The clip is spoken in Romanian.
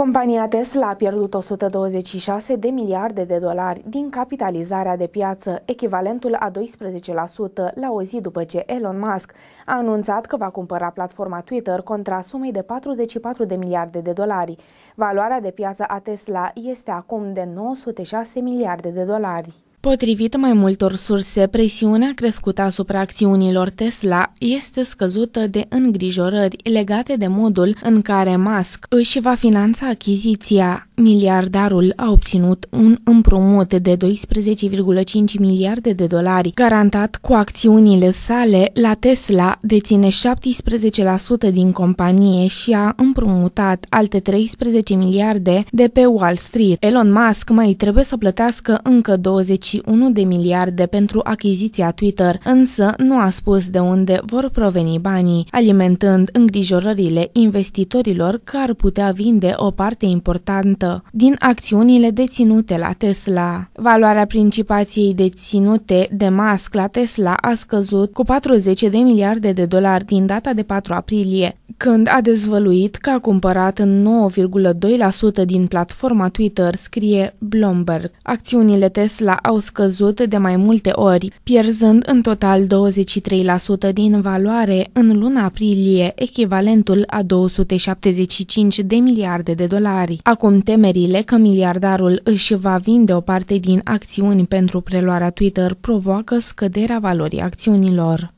Compania Tesla a pierdut 126 de miliarde de dolari din capitalizarea de piață, echivalentul a 12% la o zi după ce Elon Musk a anunțat că va cumpăra platforma Twitter contra sumei de 44 de miliarde de dolari. Valoarea de piață a Tesla este acum de 906 miliarde de dolari. Potrivit mai multor surse, presiunea crescută asupra acțiunilor Tesla este scăzută de îngrijorări legate de modul în care Musk își va finanța achiziția. Miliardarul a obținut un împrumut de 12,5 miliarde de dolari, garantat cu acțiunile sale la Tesla, deține 17% din companie și a împrumutat alte 13 miliarde de pe Wall Street. Elon Musk mai trebuie să plătească încă 20 31 de miliarde pentru achiziția Twitter, însă nu a spus de unde vor proveni banii, alimentând îngrijorările investitorilor că ar putea vinde o parte importantă din acțiunile deținute la Tesla. Valoarea principației deținute de Musk la Tesla a scăzut cu 40 de miliarde de dolari din data de 4 aprilie, când a dezvăluit că a cumpărat 9,2% din platforma Twitter, scrie Bloomberg. Acțiunile Tesla au scăzut de mai multe ori, pierzând în total 23% din valoare în luna aprilie, echivalentul a 275 de miliarde de dolari. Acum temerile că miliardarul își va vinde o parte din acțiuni pentru preluarea Twitter provoacă scăderea valorii acțiunilor.